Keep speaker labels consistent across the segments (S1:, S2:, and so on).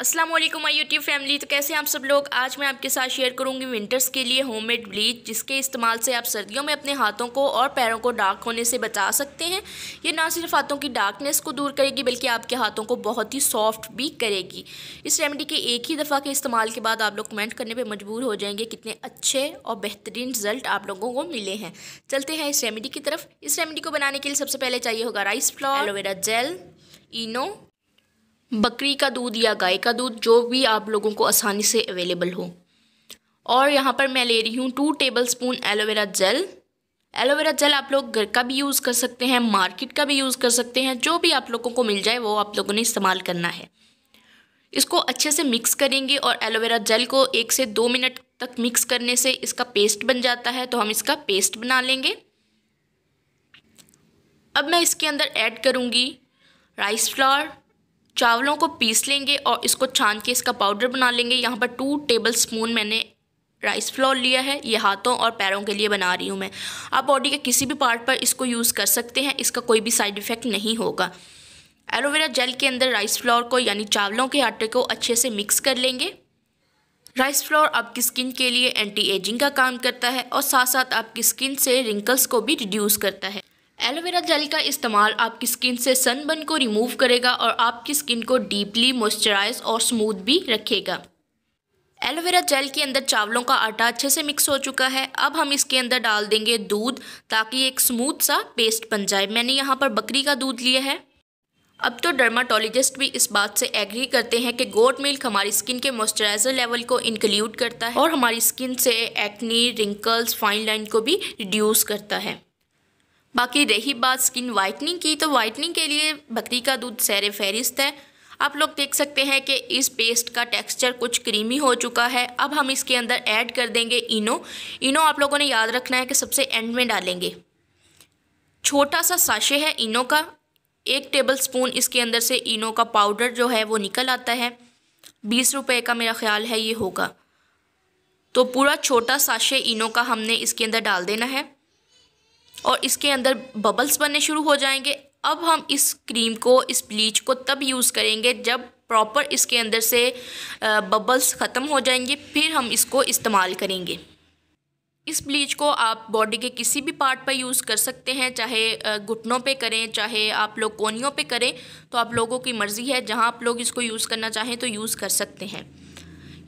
S1: Aslam my YouTube family तो कैसे आप सब लोग आज मैं आपके साथ शेयर करूंगी विंटर्स के लिए होममेड ब्लीच जिसके इस्तेमाल से आप सर्दियों में अपने हाथों को और पैरों को डार्क होने से बचा सकते हैं ये ना सिर्फ हाथों की डार्कनेस को दूर करेगी बल्कि आपके हाथों को बहुत ही सॉफ्ट भी करेगी इस रेमेडी के एक ही दफ़ा के इस्तेमाल के बाद आप लोग कमेंट करने पर मजबूर हो जाएंगे कितने अच्छे और बेहतरीन रिजल्ट आप लोगों को मिले हैं चलते हैं इस रेमेडी की तरफ इस रेमेडी को बनाने के लिए सबसे पहले चाहिए होगा rice flour aloe vera gel Eno बकरी का दूध या गाय का दूध जो भी आप लोगों को आसानी से अवेलेबल हो और यहाँ पर मैं ले रही हूँ two tablespoon aloe vera gel aloe vera gel आप लोग घर का भी यूज़ कर सकते हैं मार्केट का भी यूज़ कर सकते हैं जो भी आप लोगों को मिल जाए वो आप लोगों ने इस्तेमाल करना है इसको अच्छे से मिक्स करेंगे और एलोवेरा जेल को एक से दो मिनट तक मिक्स करने से इसका पेस्ट बन जाता है तो हम इसका पेस्ट बना लेंगे अब मैं इसके अंदर ऐड करूँगी राइस फ्लावर चावलों को पीस लेंगे और इसको छान के इसका पाउडर बना लेंगे यहाँ पर टू टेबल स्पून मैंने राइस फ्लोर लिया है ये हाथों और पैरों के लिए बना रही हूँ मैं आप बॉडी के किसी भी पार्ट पर इसको यूज़ कर सकते हैं इसका कोई भी साइड इफ़ेक्ट नहीं होगा एलोवेरा जेल के अंदर राइस फ्लोर को यानी चावलों के आटे को अच्छे से मिक्स कर लेंगे राइस फ्लोर आपकी स्किन के लिए एंटी एजिंग का काम करता है और साथ साथ आपकी स्किन से रिंकल्स को भी रिड्यूस करता है एलोवेरा जेल का इस्तेमाल आपकी स्किन से सनबर्न को रिमूव करेगा और आपकी स्किन को डीपली मॉइस्चराइज और स्मूथ भी रखेगा एलोवेरा जेल के अंदर चावलों का आटा अच्छे से मिक्स हो चुका है अब हम इसके अंदर डाल देंगे दूध ताकि एक स्मूथ सा पेस्ट बन जाए मैंने यहाँ पर बकरी का दूध लिया है अब तो डर्माटोलॉजिस्ट भी इस बात से एग्री करते हैं कि गोट मिल्क हमारी स्किन के मॉइस्चराइजर लेवल को इंक्लूड करता है और हमारी स्किन से एक्नी रिंकल्स फाइन लाइन को भी रिड्यूस करता है बाकी रही बात स्किन वाइटनिंग की तो वाइटनिंग के लिए बकरी का दूध सैर फहरिस्त है आप लोग देख सकते हैं कि इस पेस्ट का टेक्सचर कुछ क्रीमी हो चुका है अब हम इसके अंदर ऐड कर देंगे इनो इनो आप लोगों ने याद रखना है कि सबसे एंड में डालेंगे छोटा सा साशे है इनो का एक टेबल स्पून इसके अंदर से इनो का पाउडर जो है वो निकल आता है बीस रुपये का मेरा ख्याल है ये होगा तो पूरा छोटा साशे इनो का हमने इसके अंदर डाल देना है और इसके अंदर बबल्स बनने शुरू हो जाएंगे अब हम इस क्रीम को इस ब्लीच को तब यूज़ करेंगे जब प्रॉपर इसके अंदर से बबल्स ख़त्म हो जाएंगे फिर हम इसको इस्तेमाल करेंगे इस ब्लीच को आप बॉडी के किसी भी पार्ट पर यूज़ कर सकते हैं चाहे घुटनों पे करें चाहे आप लोग कोनियों पे करें तो आप लोगों की मर्ज़ी है जहां आप लोग इसको यूज़ करना चाहें तो यूज़ कर सकते हैं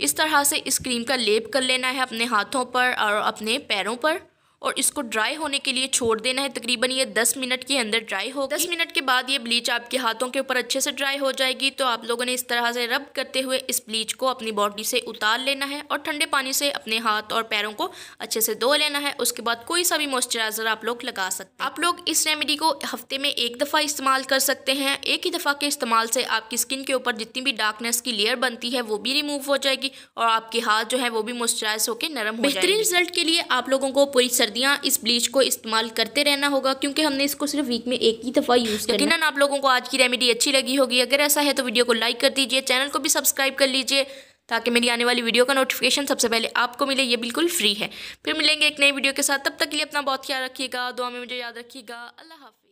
S1: इस तरह से इस क्रीम का लेप कर लेना है अपने हाथों पर और अपने पैरों पर और इसको ड्राई होने के लिए छोड़ देना है तकरीबन ये दस मिनट के अंदर ड्राई हो दस मिनट के बाद ये ब्लीच आपके हाथों के ऊपर अच्छे से ड्राई हो जाएगी तो आप लोगों ने इस तरह से रब करते हुए इस ब्लीच को अपनी बॉडी से उतार लेना है और ठंडे पानी से अपने हाथ और पैरों को अच्छे से धो लेना है उसके बाद कोई सा भी मॉइस्चराइजर आप लोग लगा सकते हैं आप लोग इस रेमेडी को हफ्ते में एक दफ़ा इस्तेमाल कर सकते हैं एक ही दफ़ा के इस्तेमाल से आपकी स्किन के ऊपर जितनी भी डार्कनेस की लेयर बनती है वो भी रिमूव हो जाएगी और आपके हाथ जो है वो भी मॉइस्चराइज होकर नरम बेहतरीन रिजल्ट के लिए आप लोगों को पूरी सर्दी सर्दियाँ इस ब्लीच को इस्तेमाल करते रहना होगा क्योंकि हमने इसको सिर्फ वीक में एक ही दफ़ा यूज़ किया यकीन आप लोगों को आज की रेमेडी अच्छी लगी होगी अगर ऐसा है तो वीडियो को लाइक कर दीजिए चैनल को भी सब्सक्राइब कर लीजिए ताकि मेरी आने वाली वीडियो का नोटिफिकेशन सबसे पहले आपको मिले ये बिल्कुल फ्री है फिर मिलेंगे एक नई वीडियो के साथ तब तक के लिए अपना बहुत ख्याल रखिएगा दुआ में मुझे याद रखिएगा अल्लाह हाफ़